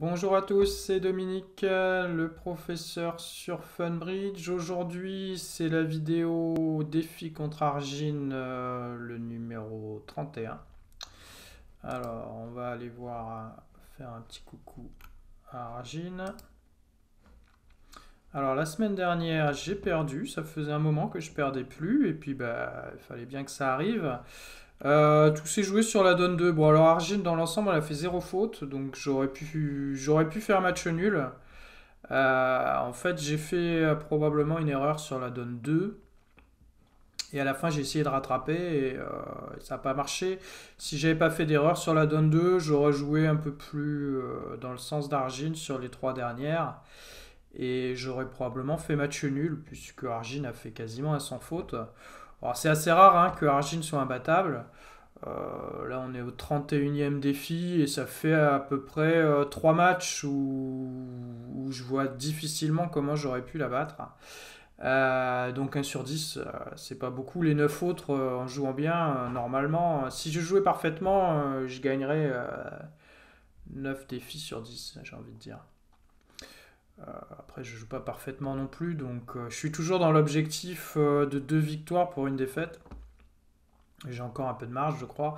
Bonjour à tous, c'est Dominique, le professeur sur Funbridge. Aujourd'hui, c'est la vidéo défi contre Argine, euh, le numéro 31. Alors, on va aller voir, faire un petit coucou à Argine. Alors, la semaine dernière, j'ai perdu. Ça faisait un moment que je perdais plus. Et puis, bah, il fallait bien que ça arrive. Euh, tout s'est joué sur la donne 2. Bon, alors Argine, dans l'ensemble, elle a fait zéro faute, donc j'aurais pu, faire match nul. Euh, en fait, j'ai fait euh, probablement une erreur sur la donne 2. Et à la fin, j'ai essayé de rattraper et ça n'a pas marché. Si j'avais pas fait d'erreur sur la donne 2, j'aurais joué un peu plus dans le sens d'Argine sur les trois dernières. Et j'aurais probablement fait match nul, puisque Argine a fait quasiment à sans faute. Alors c'est assez rare hein, que Argin soit imbattable. Euh, là, on est au 31e défi et ça fait à peu près 3 euh, matchs où, je vois difficilement comment j'aurais pu la battre. Euh, donc 1 sur 10, c'est pas beaucoup. Les 9 autres, en jouant bien, normalement, si je jouais parfaitement, je gagnerais 9 défis sur 10, j'ai envie de dire. Euh, après, je joue pas parfaitement non plus, donc euh, je suis toujours dans l'objectif euh, de deux victoires pour une défaite. J'ai encore un peu de marge, je crois.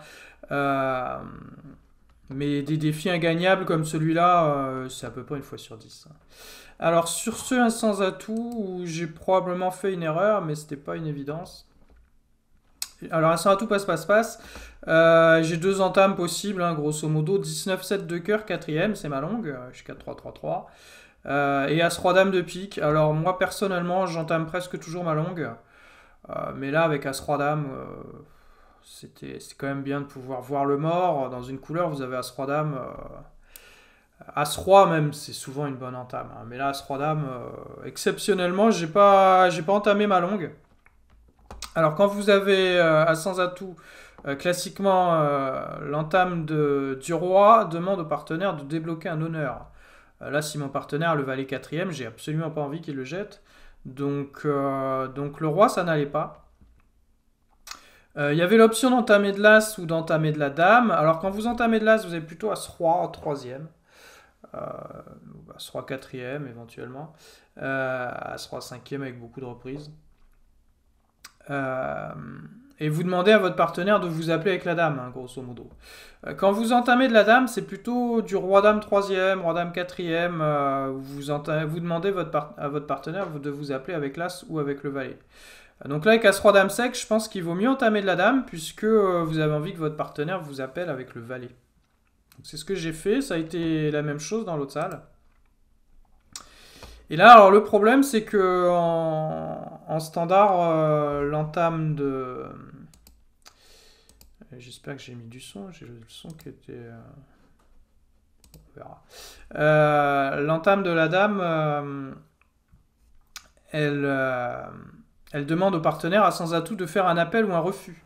mais des défis ingagnables comme celui-là, c'est à peu près une fois sur dix. Alors sur ce, un sans atout j'ai probablement fait une erreur, mais c'était pas une évidence. Alors, un sans atout passe-passe-passe. j'ai deux entames possibles, hein, grosso modo. 19-7 de cœur, quatrième, c'est ma longue. Je suis 4-3-3-3. Euh, et As Roi Dame de pique. Alors moi personnellement, j'entame presque toujours ma longue. Euh, mais là, avec As Roi Dame, euh, c'était quand même bien de pouvoir voir le mort. Dans une couleur, vous avez As Roi Dame. As Roi même, c'est souvent une bonne entame. Hein. Mais là, As Roi Dame, exceptionnellement, j'ai pas, pas entamé ma longue. Alors quand vous avez à sans atout classiquement l'entame du roi demande au partenaire de débloquer un honneur. Euh, là, si mon partenaire le valet quatrième, j'ai absolument pas envie qu'il le jette. Donc, euh, donc le roi, ça n'allait pas. Euh, il y avait l'option d'entamer de l'as ou d'entamer de la dame. Alors quand vous entamez de l'as, vous êtes plutôt à 3, en troisième. 3 as roi quatrième éventuellement. as roi cinquième avec beaucoup de reprises. Euh, et vous demandez à votre partenaire de vous appeler avec la dame, hein, grosso modo. Euh, quand vous entamez de la dame, c'est plutôt du roi-dame 3e, roi-dame 4 euh, vous, vous demandez à votre partenaire de vous appeler avec l'as ou avec le valet. Euh, donc là, avec As Roi Dame sec, je pense qu'il vaut mieux entamer de la dame puisque vous avez envie que votre partenaire vous appelle avec le valet. C'est ce que j'ai fait, ça a été la même chose dans l'autre salle. Et là, alors le problème, c'est que en, standard, l'entame de, J'espère que j'ai mis du son. J'ai le son qui était. Euh, on verra. Euh, l'entame de la dame, euh, elle, elle demande au partenaire à sans atout de faire un appel ou un refus.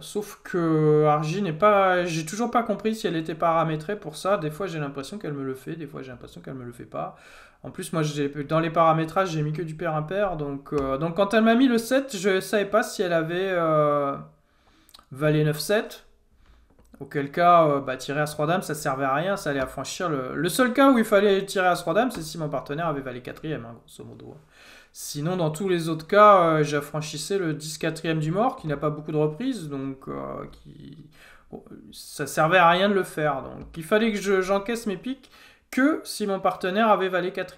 sauf que Argy n'est pas. J'ai toujours pas compris si elle était paramétrée pour ça. Des fois j'ai l'impression qu'elle me le fait, des fois j'ai l'impression qu'elle me le fait pas. En plus, moi dans les paramétrages j'ai mis que du père-impair. Donc, donc quand elle m'a mis le 7, je savais pas si elle avait Valet 9-7. Auquel cas, euh, bah, tirer à 3 dames, ça servait à rien, ça allait affranchir le... Le seul cas où il fallait tirer à 3 dames, c'est si mon partenaire avait valet 4 hein, grosso modo. Hein. Sinon, dans tous les autres cas, euh, j'affranchissais le 10 4 du mort, qui n'a pas beaucoup de reprises, donc euh, qui... ça servait à rien de le faire. Donc il fallait que j'encaisse mes pics que si mon partenaire avait valet 4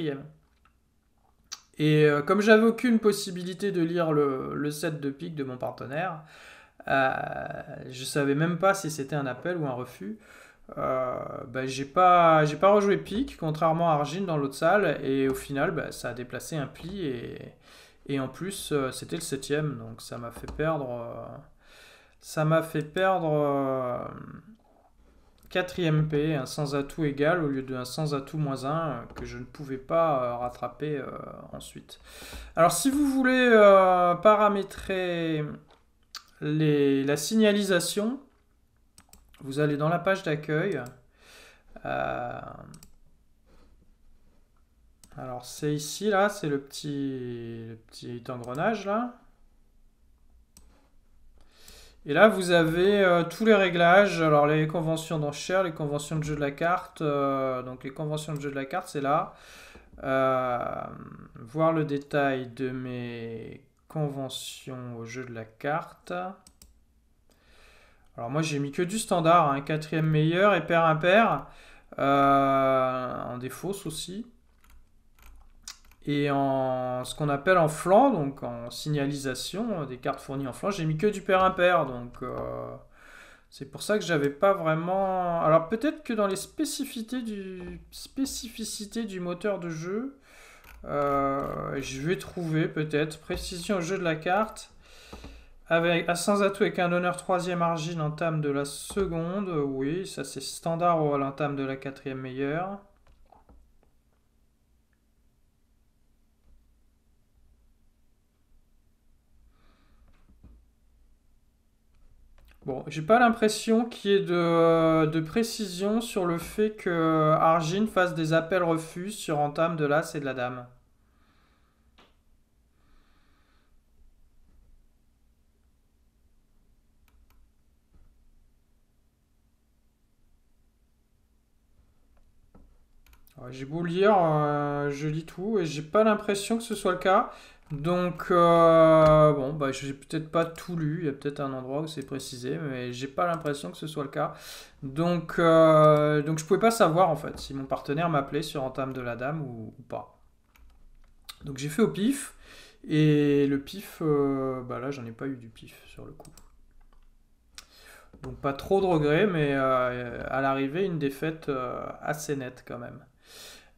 Et comme j'avais aucune possibilité de lire le, set de pics de mon partenaire, euh, je savais même pas si c'était un appel ou un refus. Bah, j'ai pas, j'ai pas rejoué pique, contrairement à Argin dans l'autre salle, et au final, ben, ça a déplacé un pli et, en plus, euh, c'était le septième, donc ça m'a fait perdre, ça m'a fait perdre 4ème P, un sans atout égal au lieu d'un sans atout moins 1 que je ne pouvais pas rattraper ensuite. Alors si vous voulez paramétrer les, la signalisation, vous allez dans la page d'accueil. Euh, alors c'est ici là, c'est le petit, le petit engrenage là. Et là, vous avez euh, tous les réglages, alors les conventions d'enchères, les conventions de jeu de la carte. Euh, donc les conventions de jeu de la carte, c'est là. voir le détail de mes convention au jeu de la carte. Alors moi j'ai mis que du standard, un hein. quatrième meilleur et pair impair, euh, en défausse aussi. Et en ce qu'on appelle en flanc, donc en signalisation euh, des cartes fournies en flanc, j'ai mis que du pair impair. Donc euh, c'est pour ça que j'avais pas vraiment. Alors peut-être que dans les spécificités du moteur de jeu, euh, je vais trouver peut-être précision au jeu de la carte. Avec, à sans atout avec un honneur troisième argile entame de la seconde. Oui, ça c'est standard ou à l'entame de la quatrième meilleure. Bon, j'ai pas l'impression qu'il y ait de, euh, précision sur le fait que euh, Argin fasse des appels refus sur entame de l'As et de la Dame. J'ai beau lire, euh, je lis tout et j'ai pas l'impression que ce soit le cas. Donc, euh, bon, bah, j'ai peut-être pas tout lu. Il y a peut-être un endroit où c'est précisé, mais j'ai pas l'impression que ce soit le cas. Donc, euh, donc, je pouvais pas savoir en fait si mon partenaire m'appelait sur Entame de la Dame ou, pas. Donc, j'ai fait au pif. Et le pif, euh, bah là, j'en ai pas eu du pif sur le coup. Donc, pas trop de regrets, mais euh, à l'arrivée, une défaite assez nette quand même.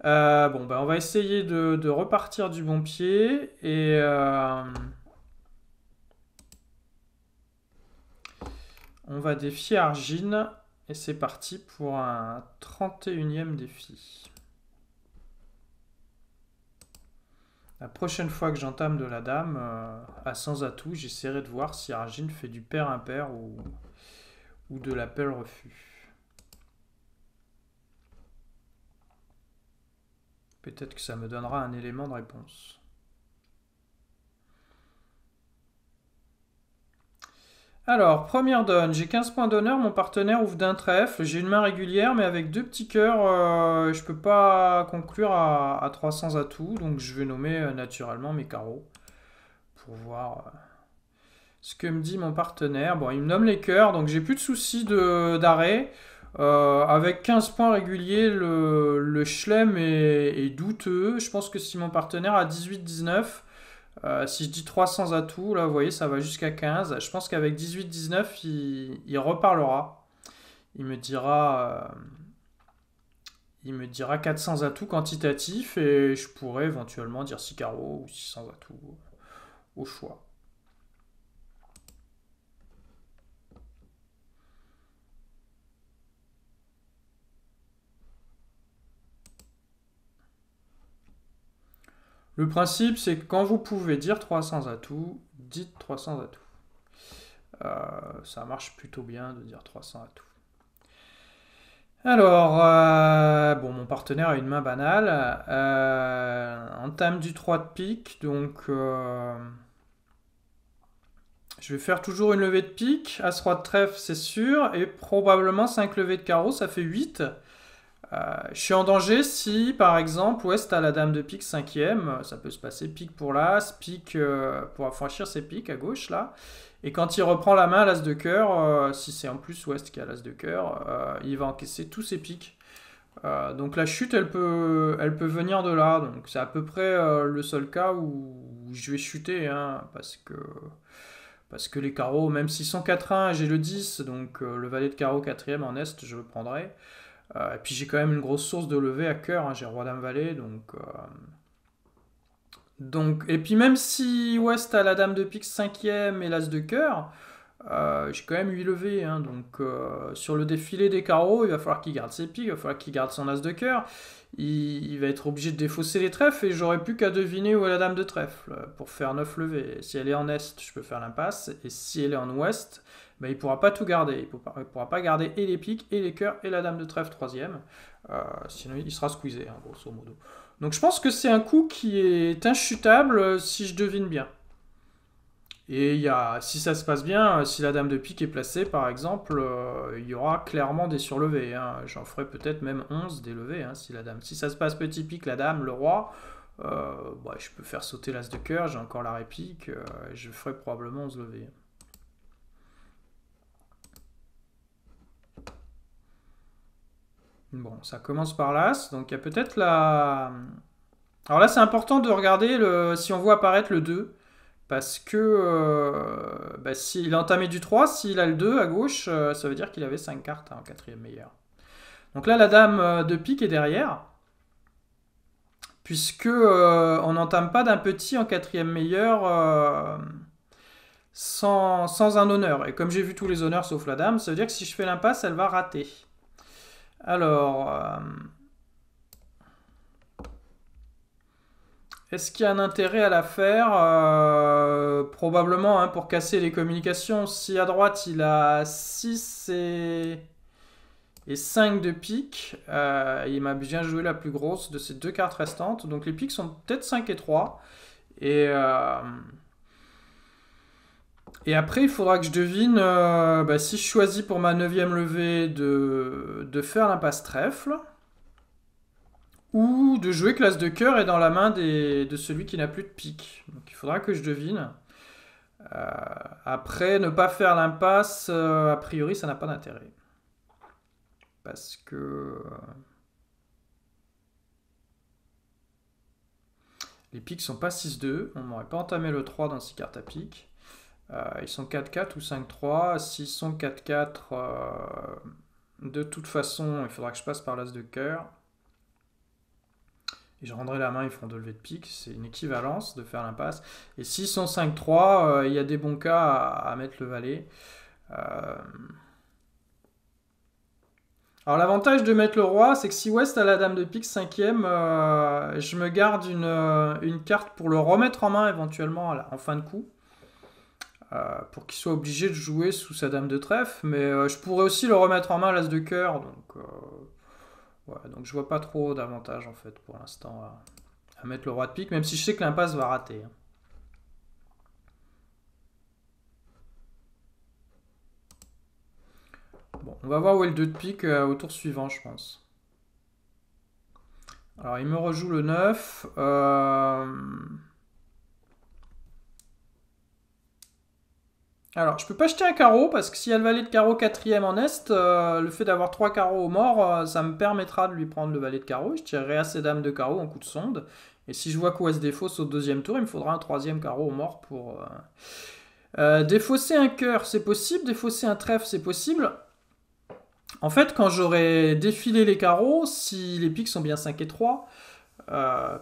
Euh, bon, ben, on va essayer de, repartir du bon pied et... Euh, on va défier Argine et c'est parti pour un 31e défi. La prochaine fois que j'entame de la dame, euh, à sans atout, j'essaierai de voir si Argine fait du père impair ou, ou de l'appel refus. Peut-être que ça me donnera un élément de réponse. Alors, première donne, j'ai 15 points d'honneur, mon partenaire ouvre d'un trèfle, j'ai une main régulière, mais avec deux petits cœurs, je euh, je peux pas conclure à, à, 300 atouts, donc je vais nommer euh, naturellement mes carreaux, pour voir euh, ce que me dit mon partenaire. Bon, il me nomme les cœurs, donc j'ai plus de soucis d'arrêt. Euh, avec 15 points réguliers, le, Schlem est, douteux. Je pense que si mon partenaire a 18-19, euh, si je dis 300 atouts, là, vous voyez, ça va jusqu'à 15. Je pense qu'avec 18-19, il, reparlera. Il me dira... Euh, il me dira 400 atouts quantitatifs et je pourrais éventuellement dire 6 carreaux ou 600 atouts au choix. Le principe, c'est que quand vous pouvez dire 300 atouts, dites 300 atouts. Euh, ça marche plutôt bien de dire 300 atouts. Alors, euh, bon, mon partenaire a une main banale. Euh, entame du 3 de pique, donc euh, je vais faire toujours une levée de pique. As-3 de trèfle, c'est sûr, et probablement 5 levées de carreau, ça fait 8. Euh, je suis en danger si, par exemple, ouest a la dame de pique 5ème, euh, ça peut se passer pique pour l'as, pique euh, pour affranchir ses piques à gauche là. Et quand il reprend la main à l'as de cœur, si c'est en plus Ouest qui a l'as de cœur, il va encaisser tous ses piques donc la chute, elle peut, venir de là. Donc c'est à peu près le seul cas où, je vais chuter, hein, parce que parce que les carreaux, même s'ils sont 4-1, j'ai le 10, donc le valet de carreau 4 ème en est, je le prendrai. Euh, et puis j'ai quand même une grosse source de levée à cœur, hein, j'ai Roi Dame Valet, donc. Euh, donc, et puis même si Ouest a la dame de pique 5 et l'as de cœur, euh, j'ai quand même 8 levées. Hein, donc sur le défilé des carreaux, il va falloir qu'il garde ses piques, il va falloir qu'il garde son as de cœur. Il, va être obligé de défausser les trèfles et j'aurais plus qu'à deviner où est la dame de trèfle pour faire 9 levées. Si elle est en est, je peux faire l'impasse. Et si elle est en ouest, il ne pourra pas tout garder. Il ne pourra, pas garder et les piques, et les cœurs, et la dame de trèfle troisième. Euh, sinon, il sera squeezé, hein, grosso modo. Donc je pense que c'est un coup qui est inchutable, euh, si je devine bien. Et y a, si ça se passe bien, euh, si la dame de pique est placée, par exemple, il y aura clairement des surlevés. Hein. J'en ferai peut-être même 11 des levés hein, si, la dame, si ça se passe petit pique, la dame, le roi, bah, je peux faire sauter l'as de cœur, j'ai encore la réplique, je ferai probablement 11 levées. Bon, ça commence par l'As. Donc il y a peut-être la... Alors là, c'est important de regarder le... si on voit apparaître le 2. Parce que euh, bah, s'il a entamé du 3, s'il a le 2 à gauche, euh, ça veut dire qu'il avait 5 cartes hein, en quatrième meilleur. Donc là, la dame euh, de pique est derrière. Puisque on n'entame pas d'un petit en quatrième meilleur sans, sans un honneur. Et comme j'ai vu tous les honneurs sauf la dame, ça veut dire que si je fais l'impasse, elle va rater. Alors, euh, est-ce qu'il y a un intérêt à la faire euh, Probablement hein, pour casser les communications. Si à droite il a 6 et, 5 de pique, euh, il m'a bien joué la plus grosse de ces deux cartes restantes. Donc les piques sont peut-être 5 et 3. Et. Et après, il faudra que je devine euh, bah, si je choisis pour ma neuvième levée de, faire l'impasse trèfle ou de jouer classe de cœur et dans la main de celui qui n'a plus de pique. Donc il faudra que je devine. Euh, après, ne pas faire l'impasse, euh, a priori, ça n'a pas d'intérêt. Parce que... Les piques sont pas 6-2, on n'aurait pas entamé le 3 dans 6 cartes à pique. Euh, ils sont 4-4 ou 5-3. S'ils sont 4-4, euh, de toute façon, il faudra que je passe par l'as de cœur. Et je rendrai la main, ils feront deux lever de pique. C'est une équivalence de faire l'impasse. Et 5 3 euh, il y a des bons cas à, mettre le valet. Alors l'avantage de mettre le roi, c'est que si West a la dame de pique 5 ème je me garde une, carte pour le remettre en main éventuellement en fin de coup. Euh, pour qu'il soit obligé de jouer sous sa dame de trèfle. Mais euh, je pourrais aussi le remettre en main l'as de cœur. Donc, euh, ouais, donc je vois pas trop d'avantage en fait pour l'instant à, mettre le roi de pique, même si je sais que l'impasse va rater. Hein. Bon, on va voir où est le 2 de pique au tour suivant, je pense. Alors, il me rejoue le 9. Alors, je peux pas jeter un carreau parce que si elle de carreau quatrième en est, euh, le fait d'avoir trois carreaux au mort, euh, ça me permettra de lui prendre le valet de carreau. Je tirerai assez dames de carreau en coup de sonde. Et si je vois se défausse au deuxième tour, il me faudra un troisième carreau au mort pour... Euh, défausser un cœur, c'est possible. Défausser un trèfle, c'est possible. En fait, quand j'aurai défilé les carreaux, si les piques sont bien 5 et 3,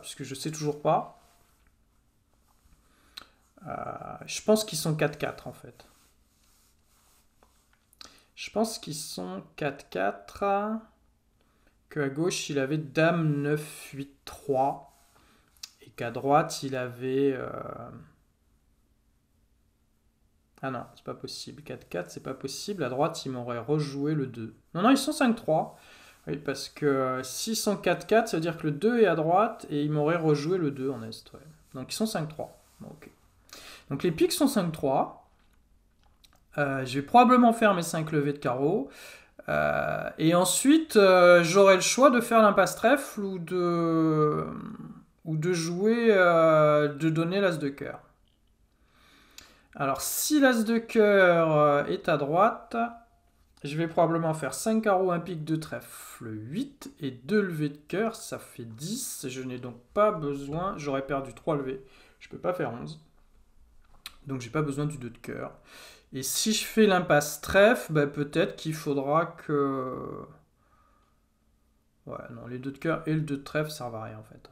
puisque je sais toujours pas, euh, je pense qu'ils sont 4-4 en fait. Je pense qu'ils sont 4-4. Que à gauche, il avait Dame 9-8-3. Et qu'à droite, il avait. Euh, ah non, c'est pas possible. 4-4, c'est pas possible. À droite, il m'aurait rejoué le 2. Non, non, ils sont 5-3. Oui, parce que euh, sont 4 4 ça veut dire que le 2 est à droite et il m'aurait rejoué le 2 en est. Donc ils sont 5-3. ok. Donc les piques sont 5-3. Euh, je vais probablement faire mes 5 levées de carreau. Euh, et ensuite, euh, j'aurai le choix de faire l'impasse trèfle ou de, ou de jouer, de donner l'as de cœur. Alors, si l'as de cœur est à droite, je vais probablement faire 5 carreaux, 1 pique, 2 trèfle, 8 et 2 levées de cœur, ça fait 10. Je n'ai donc pas besoin, j'aurais perdu 3 levées, je ne peux pas faire 11. Donc j'ai pas besoin du 2 de cœur. Et si je fais l'impasse trèfle, bah, peut-être qu'il faudra que... Ouais, non, les 2 de cœur et le 2 de trèfle servent à rien en fait.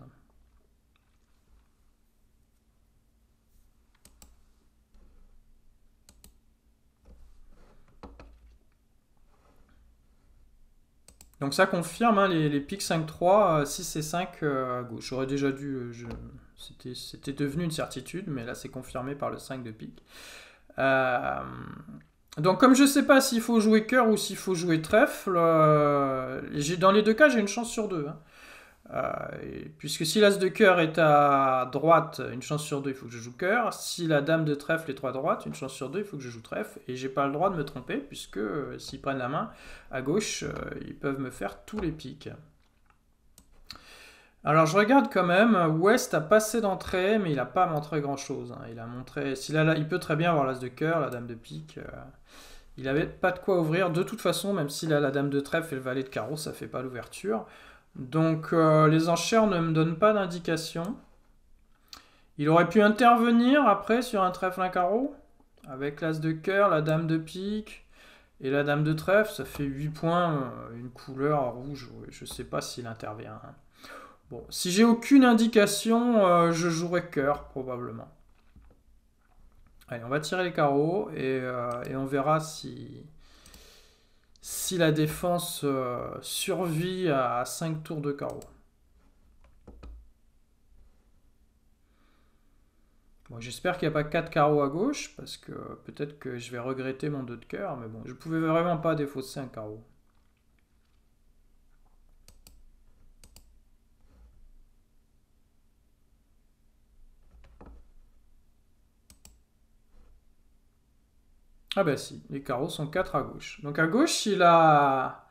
Donc ça confirme hein, les, les pics 5-3, 6 euh, et 5 euh, à gauche. J'aurais déjà dû... Euh, je... C'était devenu une certitude, mais là c'est confirmé par le 5 de pique. Euh, donc comme je ne sais pas s'il faut jouer cœur ou s'il faut jouer trèfle, euh, dans les deux cas j'ai une chance sur deux. Hein. Euh, puisque si l'as de cœur est à droite, une chance sur deux, il faut que je joue cœur. Si la dame de trèfle est à droite, une chance sur deux, il faut que je joue trèfle. Et j'ai pas le droit de me tromper, puisque s'ils prennent la main à gauche, ils peuvent me faire tous les piques. Alors je regarde quand même, West a passé d'entrée, mais il n'a pas montré grand-chose. Hein. Il a montré, il peut très bien avoir l'as de cœur, la dame de pique. Euh. il n'avait pas de quoi ouvrir. De toute façon, même s'il a la dame de trèfle et le valet de carreau, ça fait pas l'ouverture. Donc euh, les enchères ne me donnent pas d'indication. Il aurait pu intervenir après sur un trèfle un carreau avec l'as de cœur, la dame de pique et la dame de trèfle, ça fait 8 points, euh, une couleur rouge, je ne sais pas s'il intervient. Hein. Bon, si j'ai aucune indication, euh, je jouerai cœur probablement. Allez, on va tirer les carreaux et, euh, on verra si, si la défense euh, survit à 5 tours de carreaux. Bon, J'espère qu'il n'y a pas 4 carreaux à gauche, parce que peut-être que je vais regretter mon 2 de cœur, mais bon, je pouvais vraiment pas défausser un carreau. Ah ben si, les carreaux sont 4 à gauche. Donc à gauche, il a...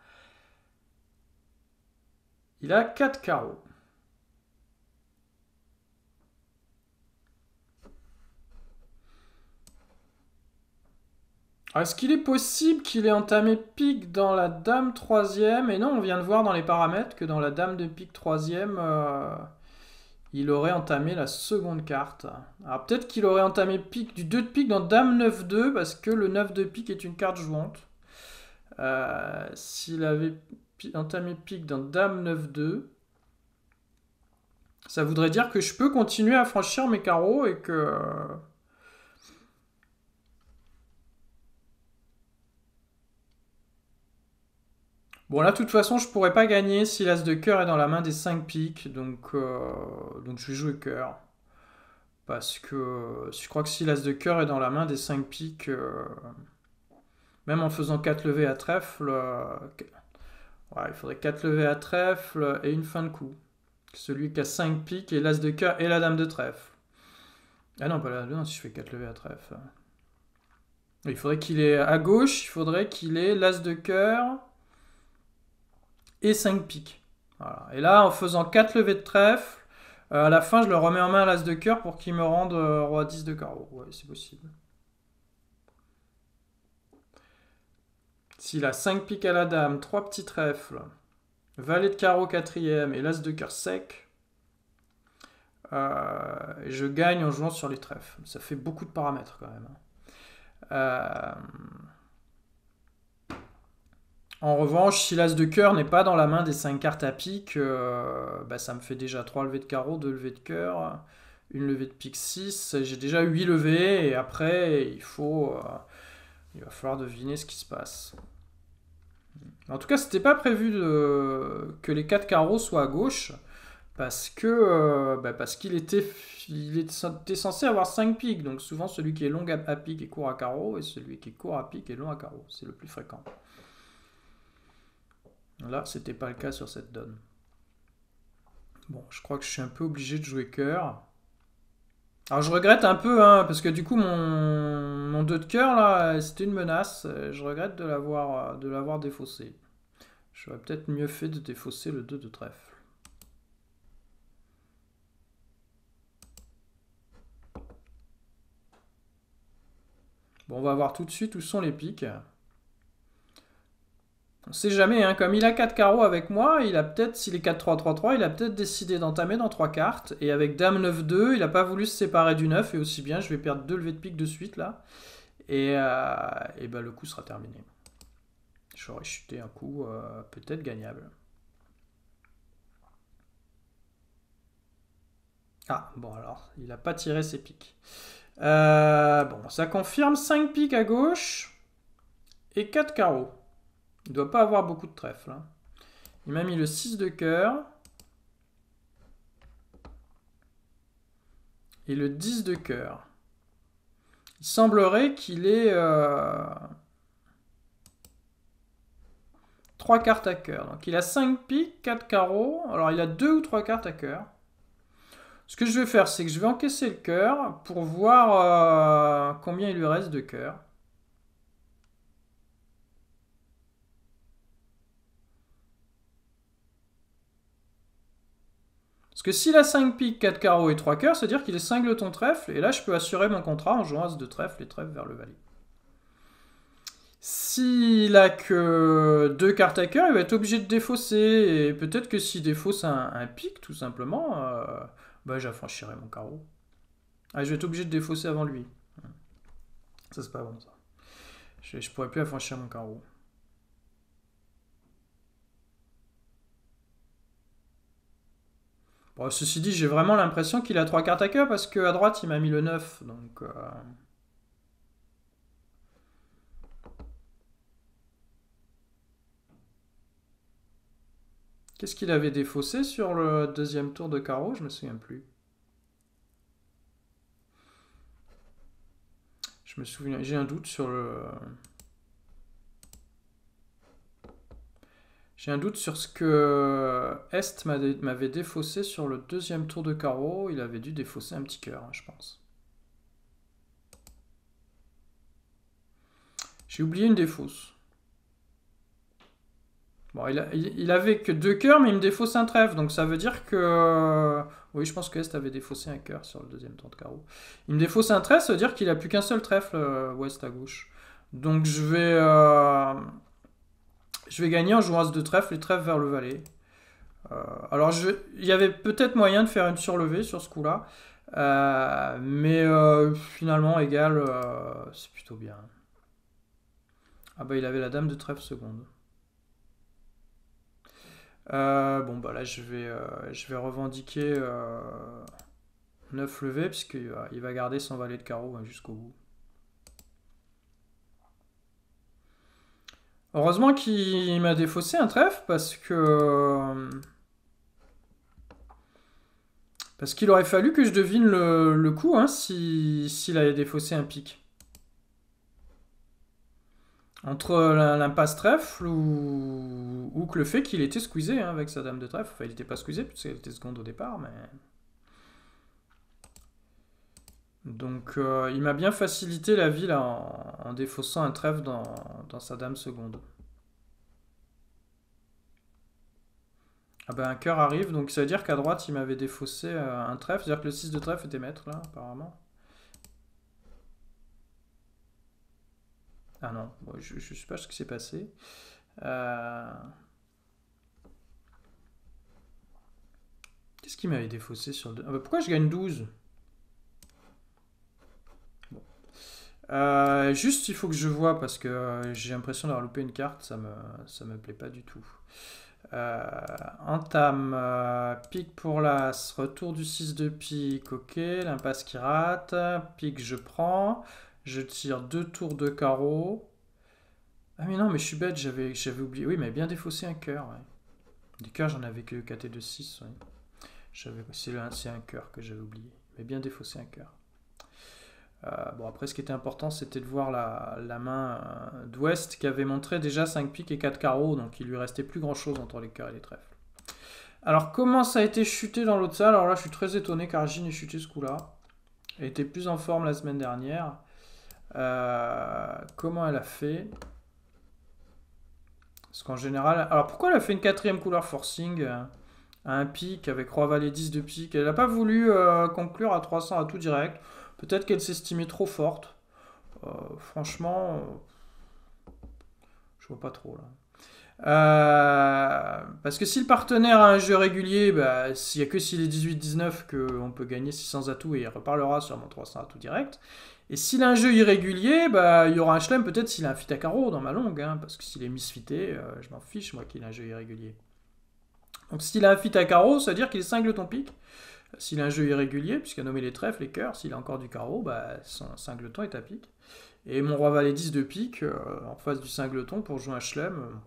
Il a 4 carreaux. Est-ce qu'il est possible qu'il ait entamé pique dans la dame troisième Et non, on vient de voir dans les paramètres que dans la dame de pique troisième... Euh il aurait entamé la seconde carte. Alors peut-être qu'il aurait entamé pique, du 2 de pique dans Dame 9-2, parce que le 9 de pique est une carte jouante. Euh, s'il avait entamé pique dans Dame 9-2, ça voudrait dire que je peux continuer à franchir mes carreaux et que euh, Bon, là, de toute façon, je pourrais pas gagner si l'as de cœur est dans la main des 5 piques. Donc, euh, donc je vais jouer cœur. Parce que je crois que si l'as de cœur est dans la main des 5 piques, euh, même en faisant 4 levées à trèfle, euh, ouais, il faudrait 4 levées à trèfle et une fin de coup. Celui qui a 5 piques et l'as de cœur et la dame de trèfle. Ah non, pas la dame, si je fais 4 levées à trèfle. Il faudrait qu'il ait à gauche, il faudrait qu'il ait l'as de cœur et 5 piques. Et là, en faisant 4 levées de trèfle, euh, à la fin, je le remets en main à l'as de cœur pour qu'il me rende euh, roi 10 de carreau. Oui, c'est possible. S'il a 5 piques à la dame, 3 petits trèfles, valet de carreau quatrième et l'as de cœur sec, euh, je gagne en jouant sur les trèfles. Ça fait beaucoup de paramètres quand même. Hein. Euh... En revanche, si l'as de cœur n'est pas dans la main des 5 cartes à pique, euh, bah, ça me fait déjà 3 levées de carreau, 2 levées de cœur, une levée de pique 6. J'ai déjà 8 levées et après, il faut. Euh, il va falloir deviner ce qui se passe. En tout cas, n'était pas prévu que les 4 carreaux soient à gauche parce que euh, bah, parce qu'il était, il était censé avoir 5 piques. Donc souvent, celui qui est long à, à pique est court à carreau et celui qui est court à pique est long à carreau. C'est le plus fréquent. Là, c'était pas le cas sur cette donne. Bon, je crois que je suis un peu obligé de jouer cœur. Alors je regrette un peu, hein, parce que du coup mon, mon 2 de cœur là, c'était une menace. Je regrette de l'avoir de l'avoir défaussé. J'aurais peut-être mieux fait de défausser le 2 de trèfle. Bon, on va voir tout de suite où sont les pics. On sait jamais, hein. comme il a 4 carreaux avec moi, il a peut-être, s'il est 4-3-3-3, il a peut-être décidé d'entamer dans 3 cartes. Et avec Dame 9-2, il n'a pas voulu se séparer du 9, et aussi bien, je vais perdre 2 levées de pique de suite là. Et, euh, bah, le coup sera terminé. J'aurais chuté un coup euh, peut-être gagnable. Ah, bon alors, il n'a pas tiré ses piques. Euh, bon, ça confirme 5 piques à gauche et 4 carreaux. Il ne doit pas avoir beaucoup de trèfle. Hein. Il m'a mis le 6 de cœur. Et le 10 de cœur. Il semblerait qu'il ait 3 euh, cartes à cœur. Donc il a 5 piques, 4 carreaux. Alors il a 2 ou 3 cartes à cœur. Ce que je vais faire, c'est que je vais encaisser le cœur pour voir euh, combien il lui reste de cœur. Parce que s'il a 5 piques, 4 carreaux et 3 cœurs, c'est-à-dire qu'il est cingle ton trèfle, et là je peux assurer mon contrat en jouant as de trèfle et trèfle vers le valet. S'il a que 2 cartes à cœur, il va être obligé de défausser. Et peut-être que s'il défausse un, pique, pic, tout simplement, euh, bah, j'affranchirai mon carreau. Ah, je vais être obligé de défausser avant lui. Ça, c'est pas bon, ça. Je, je pourrais plus affranchir mon carreau. Bon, ceci dit, j'ai vraiment l'impression qu'il a trois cartes à cœur parce qu'à droite, il m'a mis le 9. Donc. Euh. Qu'est-ce qu'il avait défaussé sur le deuxième tour de carreau Je me souviens plus. Je me souviens, j'ai un doute sur le. J'ai un doute sur ce que euh, Est m'avait défaussé sur le deuxième tour de carreau. Il avait dû défausser un petit cœur, hein, je pense. J'ai oublié une défausse. Bon, il, n'avait avait que deux cœurs, mais il me défausse un trèfle. Donc ça veut dire que... Euh, oui, je pense que Est avait défaussé un cœur sur le deuxième tour de carreau. Il me défausse un trèfle, ça veut dire qu'il a plus qu'un seul trèfle, euh, Ouest à gauche. Donc je vais... Je vais gagner en jouant As de trèfle et trèfle vers le valet. Euh, alors, il y avait peut-être moyen de faire une surlevée sur ce coup-là. Euh, mais euh, finalement, égal, c'est plutôt bien. Ah bah, il avait la dame de trèfle seconde. bon, bah là, je vais, je vais revendiquer 9 levées, puisqu'il va, il va garder son valet de carreau hein, jusqu'au bout. Heureusement qu'il m'a défaussé un trèfle parce que... Parce qu'il aurait fallu que je devine le, coup hein, s'il avait défaussé un pic. Entre l'impasse trèfle ou, ou que le fait qu'il était squeezé hein, avec sa dame de trèfle. Enfin, il n'était pas squeezé puisqu'elle était seconde au départ, mais... Donc euh, il m'a bien facilité la vie là, en, défaussant un trèfle dans, sa dame seconde. Ah ben un cœur arrive, donc ça veut dire qu'à droite il m'avait défaussé euh, un trèfle, c'est-à-dire que le 6 de trèfle était maître là apparemment. Ah non, je, ne sais pas ce qui s'est passé. Euh, qu'est-ce qui m'avait défaussé sur le... Ah ben, pourquoi je gagne 12 Euh, juste, il faut que je vois parce que euh, j'ai l'impression d'avoir loupé une carte, ça me, ça me plaît pas du tout. Euh, entame, pique pour l'as, retour du 6 de pique, ok, l'impasse qui rate, pique je prends, je tire deux tours de carreau. Ah mais non, mais je suis bête, j'avais oublié, oui mais bien défaussé un cœur. des cœurs j'en avais que 4 et 2, 6, ouais. c'est un cœur que j'avais oublié, mais bien défaussé un cœur. Euh, bon, après, ce qui était important, c'était de voir la, main euh, d'Ouest qui avait montré déjà 5 piques et 4 carreaux, donc il lui restait plus grand chose entre les cœurs et les trèfles. Alors, comment ça a été chuté dans l'autre salle Alors là, je suis très étonné car ait chuté ce coup-là. Elle était plus en forme la semaine dernière. Euh, comment elle a fait Parce qu'en général. Alors, pourquoi elle a fait une quatrième couleur forcing à un pic avec Roi Valet 10 de pique Elle n'a pas voulu conclure à 300 à tout direct. Peut-être qu'elle s'estimait trop forte. Euh, franchement, euh, je vois pas trop là. Euh, parce que si le partenaire a un jeu régulier, bah, s'il n'y a que s'il est 18-19 qu'on peut gagner 600 atouts et il reparlera sur mon 300 atouts direct. Et s'il a un jeu irrégulier, bah, il y aura un chelem peut-être s'il a un fit à carreau dans ma longue, hein, parce que s'il est misfité, fité, je m'en fiche moi qu'il a un jeu irrégulier. Donc s'il a un fit à carreau, ça veut dire qu'il cingle ton pic. S'il a un jeu irrégulier, puisqu'il a nommé les trèfles, les cœurs, s'il a encore du carreau, bah, son singleton est à pique. Et mon roi valet 10 de pique euh, en face du singleton pour jouer un chelem.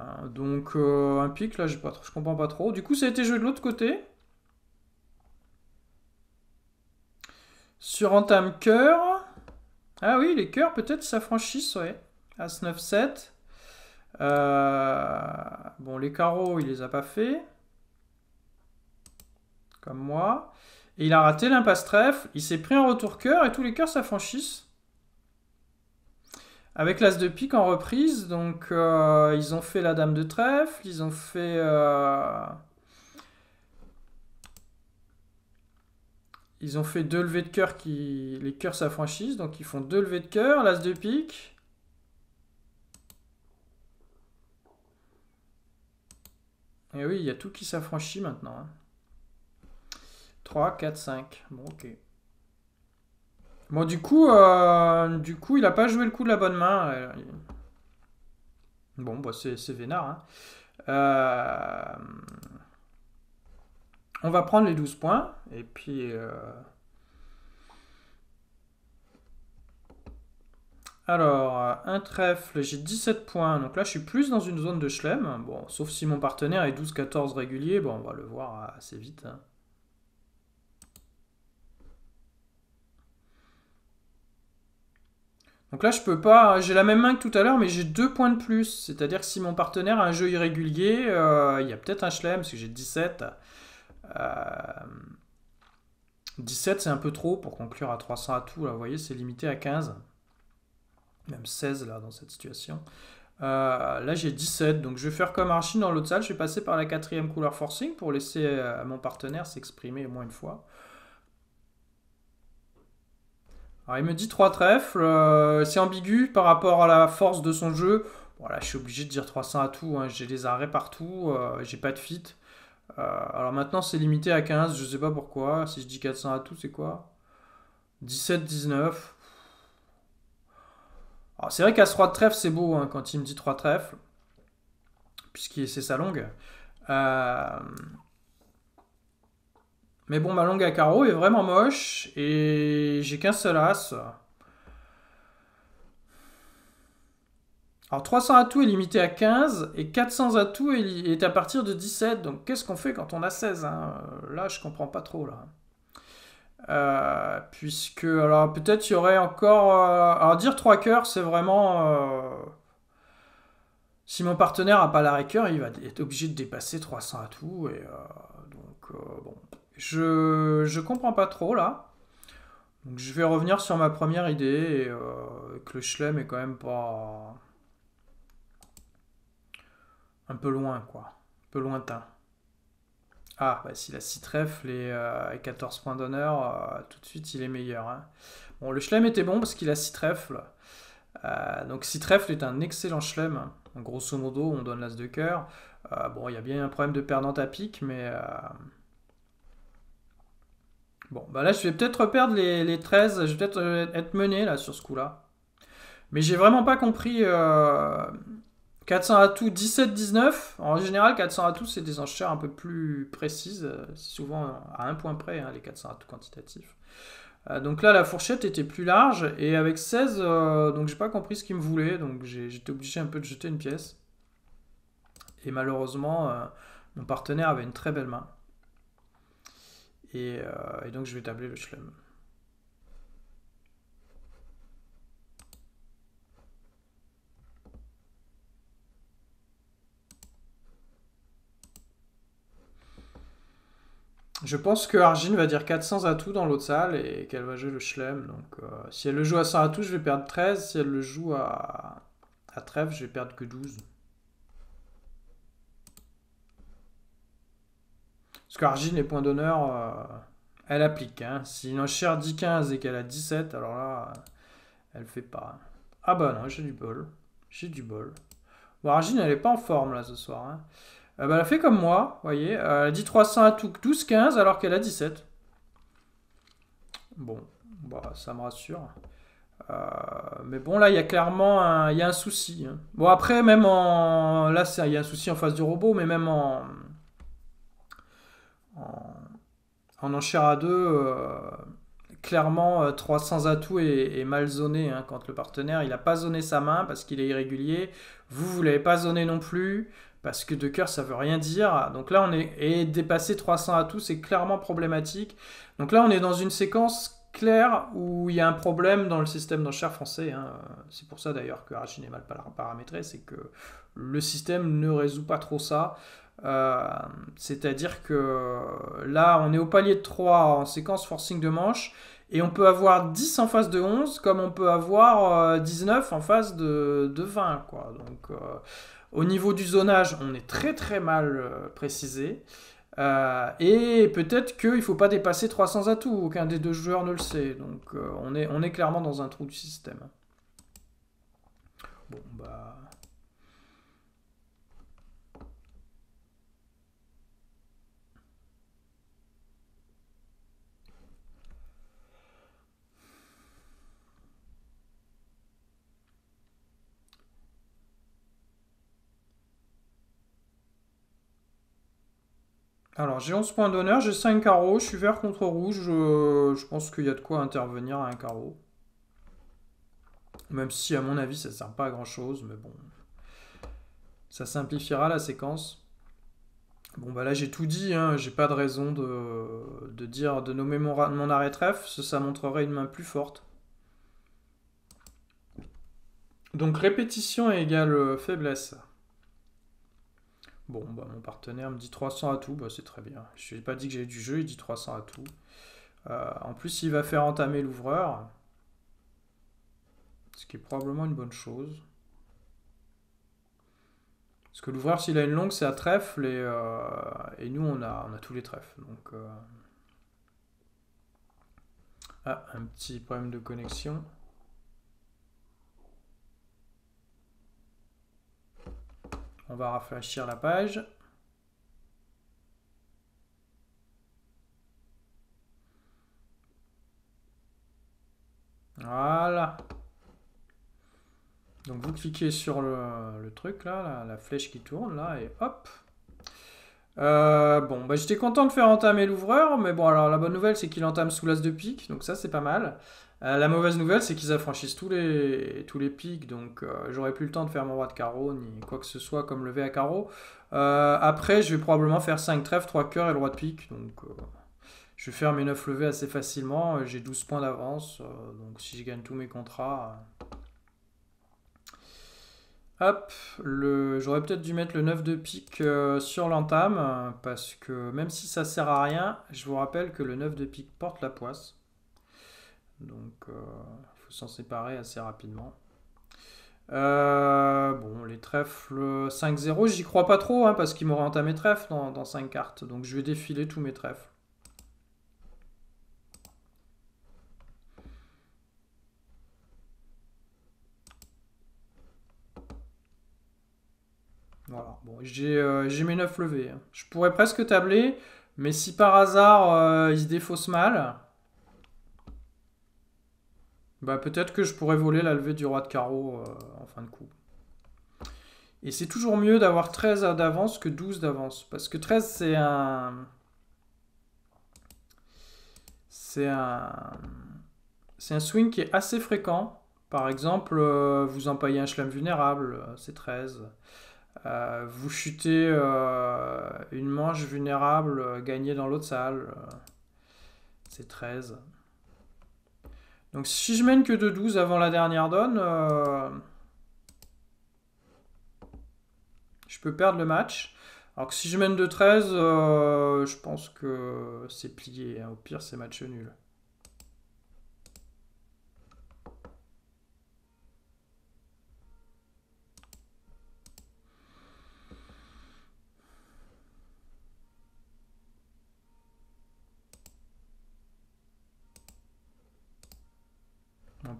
Euh, donc euh, un pique, là, pas trop, je comprends pas trop. Du coup, ça a été joué de l'autre côté. Sur entame cœur. Ah oui, les cœurs peut-être s'affranchissent, ouais. As 9-7. Bon, les carreaux, il les a pas fait comme moi. Et il a raté l'impasse trèfle, il s'est pris un retour cœur et tous les cœurs s'affranchissent. Avec l'as de pique en reprise, donc euh, ils ont fait la dame de trèfle, ils ont fait... Euh, ils ont fait deux levées de cœur qui... Les cœurs s'affranchissent, donc ils font deux levées de cœur, l'as de pique. Et oui, il y a tout qui s'affranchit maintenant. Hein. 3, 4, 5. Bon, ok. Bon, du coup, euh, du coup, il n'a pas joué le coup de la bonne main. Euh. Bon, bah, c'est vénard. Hein. Euh, on va prendre les 12 points. Et puis... Alors, un trèfle, j'ai 17 points. Donc là, je suis plus dans une zone de chelem. Bon, sauf si mon partenaire est 12-14 régulier. Bon, on va le voir assez vite. Hein. Donc là, je peux pas. J'ai la même main que tout à l'heure, mais j'ai deux points de plus. C'est-à-dire que si mon partenaire a un jeu irrégulier, euh, il y a peut-être un chelem, parce que j'ai 17. 17, euh, c'est un peu trop pour conclure à 300 à tout. Là, vous voyez, c'est limité à 15. Même 16 là, dans cette situation. Euh, là, j'ai 17. Donc je vais faire comme Archie dans l'autre salle. Je vais passer par la quatrième couleur forcing pour laisser mon partenaire s'exprimer au moins une fois. Alors il me dit 3 trèfles, euh, c'est ambigu par rapport à la force de son jeu. Voilà, je suis obligé de dire 300 à tout, hein. j'ai des arrêts partout, euh, j'ai pas de fit. Euh, alors maintenant c'est limité à 15, je sais pas pourquoi. Si je dis 400 à tout, c'est quoi 17, 19. Alors c'est vrai qu'à ce 3 de trèfle, c'est beau hein, quand il me dit 3 trèfles, puisque c'est sa longue. Mais bon, ma longue à carreaux est vraiment moche et j'ai qu'un seul as. Alors 300 atouts est limité à 15 et 400 atouts est à partir de 17. Donc qu'est-ce qu'on fait quand on a 16 hein Là, je comprends pas trop là. Euh, puisque alors peut-être il y aurait encore euh, alors dire 3 cœurs, c'est vraiment euh, si mon partenaire a pas la cœur, il va être obligé de dépasser 300 atouts et donc bon. Je, je comprends pas trop là. Donc je vais revenir sur ma première idée euh, que le Schlem est quand même pas un peu loin quoi, un peu lointain. Ah, bah, si la 6 trèfles et 14 points d'honneur, euh, tout de suite il est meilleur. Hein. Bon, le Schlem était bon parce qu'il a 6 trèfles. Euh, donc 6 trèfles est un excellent Schlem. Hein. Grosso modo, on donne l'as de cœur. bon, il y a bien un problème de perdant à pic mais Bon, bah là, je vais peut-être perdre les, 13. Je vais peut-être euh, être mené là sur ce coup-là. Mais j'ai vraiment pas compris. Euh, 400 atouts, 17-19. En général, 400 atouts, c'est des enchères un peu plus précises. Euh, souvent à un point près, hein, les 400 atouts quantitatifs. Euh, donc là, la fourchette était plus large. Et avec 16, donc j'ai pas compris ce qu'il me voulait. Donc j'étais obligé un peu de jeter une pièce. Et malheureusement, mon partenaire avait une très belle main. Euh, et, donc je vais tabler le chelem. Je pense que Argin va dire 400 atouts dans l'autre salle et qu'elle va jouer le Schlem. Donc euh, si elle le joue à 100 atouts, je vais perdre 13. Si elle le joue à, à Trèfle, je vais perdre que 12. Parce qu'Argine, les points d'honneur, euh, elle applique. Hein. Si une enchère dit 15 et qu'elle a 17, alors là, elle fait pas. Ah bah non, j'ai du bol. J'ai du bol. Bon, Argine, elle n'est pas en forme là ce soir. Hein. Euh, bah, elle a fait comme moi, vous voyez. Euh, elle a dit 300 à tout, 12, 15 alors qu'elle a 17. Bon, bah, ça me rassure. mais bon, là, il y a clairement un, y un souci. Hein. Bon, après, même en. Là, il y a un souci en face du robot, mais même en, en, enchère à deux, euh, clairement 300 euh, atouts et, mal zoné hein, quand le partenaire il n'a pas zoné sa main parce qu'il est irrégulier. Vous, vous l'avez pas zoné non plus parce que de cœur, ça veut rien dire. Donc là on est et dépasser 300 atouts c'est clairement problématique. Donc là on est dans une séquence claire où il y a un problème dans le système d'enchères français. Hein. C'est pour ça d'ailleurs que Archie n'est mal paramétré, c'est que le système ne résout pas trop ça. Euh, c'est-à-dire que là, on est au palier de 3 en séquence forcing de manche. Et on peut avoir 10 en phase de 11 comme on peut avoir 19 euh, en phase de, 20. Quoi. Donc euh, au niveau du zonage, on est très très mal précisé. et peut-être qu'il ne faut pas dépasser 300 atouts, aucun des deux joueurs ne le sait. Donc on, est, on est clairement dans un trou du système. Bon bah... Alors, j'ai 11 points d'honneur, j'ai 5 carreaux, je suis vert contre rouge. Je, pense qu'il y a de quoi intervenir à un carreau. Même si, à mon avis, ça ne sert pas à grand-chose, mais bon. Ça simplifiera la séquence. Bon, bah là, j'ai tout dit. Hein. J'ai pas de raison de, dire, de nommer mon, mon arrêt trèfle. Ça montrerait une main plus forte. Donc, répétition égale euh, faiblesse. Bon, bah, mon partenaire me dit 300 à tout, bah, c'est très bien. Je lui ai pas dit que j'ai du jeu, il dit 300 à tout. Euh, en plus, il va faire entamer l'ouvreur, ce qui est probablement une bonne chose. Parce que l'ouvreur, s'il a une longue, c'est à trèfle, et, euh, nous, on a, on a tous les trèfles. Donc, euh, Ah, un petit problème de connexion. On va rafraîchir la page. Voilà. Donc vous cliquez sur le, truc là, la, flèche qui tourne là, et hop. Euh, bon, bah, j'étais content de faire entamer l'ouvreur, mais bon, alors la bonne nouvelle c'est qu'il entame sous l'as de pique, donc ça c'est pas mal. Euh, la mauvaise nouvelle, c'est qu'ils affranchissent tous les, tous les pics, donc euh, j'aurai plus le temps de faire mon roi de carreau, ni quoi que ce soit comme levé à carreau. Euh, après, je vais probablement faire 5 trèfles, 3 cœurs et le roi de pique, donc je vais faire mes 9 levées assez facilement, j'ai 12 points d'avance, donc si je gagne tous mes contrats... Hop, le... j'aurais peut-être dû mettre le 9 de pique sur l'entame, parce que même si ça sert à rien, je vous rappelle que le 9 de pique porte la poisse. Donc, il euh, faut s'en séparer assez rapidement. Euh, bon, les trèfles 5-0, j'y crois pas trop, hein, parce qu'il m'ont entamé trèfle dans, dans, 5 cartes. Donc je vais défiler tous mes trèfles. Voilà, bon, j'ai euh, mes 9 levés. Hein. Je pourrais presque tabler, mais si par hasard ils il se défausse mal, bah, peut-être que je pourrais voler la levée du roi de carreau euh, en fin de coup. Et c'est toujours mieux d'avoir 13 d'avance que 12 d'avance. Parce que 13 c'est un... C'est un... C'est un swing qui est assez fréquent. Par exemple, euh, vous empaillez un slam vulnérable, euh, c'est 13. vous chutez une manche vulnérable gagnée dans l'autre salle, c'est 13. Donc si je mène que de 12 avant la dernière donne, euh, je peux perdre le match. Alors que si je mène de 13, euh, je pense que c'est plié. Hein. Au pire, c'est match nul.